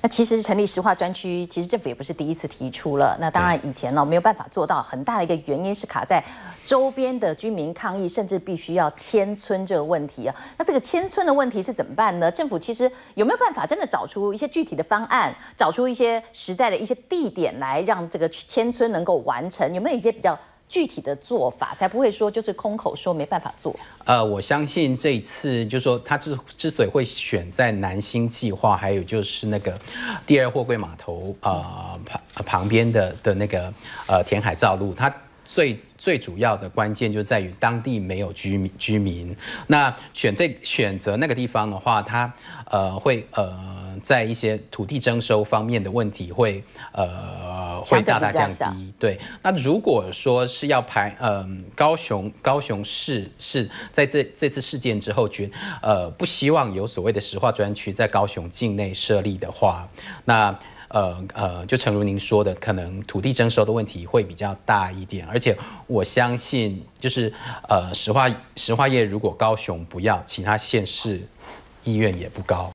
那其实成立石化专区，其实政府也不是第一次提出了。那当然以前呢没有办法做到，很大的一个原因是卡在周边的居民抗议，甚至必须要迁村这个问题啊。那这个迁村的问题是怎么办呢？政府其实有没有办法真的找出一些具体的方案，找出一些实在的一些地点来让这个迁村能够完成？有没有一些比较？具体的做法才不会说就是空口说没办法做。呃，我相信这一次，就是说他之之所以会选在南星计划，还有就是那个第二货柜码头呃旁旁边的的那个呃填海造路，它最最主要的关键就在于当地没有居民居民。那选这选择那个地方的话，它呃会呃在一些土地征收方面的问题会呃。会大大降低。对，那如果说是要排，嗯，高雄，高雄市是在这这次事件之后，觉，呃，不希望有所谓的石化专区在高雄境内设立的话，那，呃呃，就诚如您说的，可能土地征收的问题会比较大一点，而且我相信，就是，呃，石化石化业如果高雄不要，其他县市意愿也不高。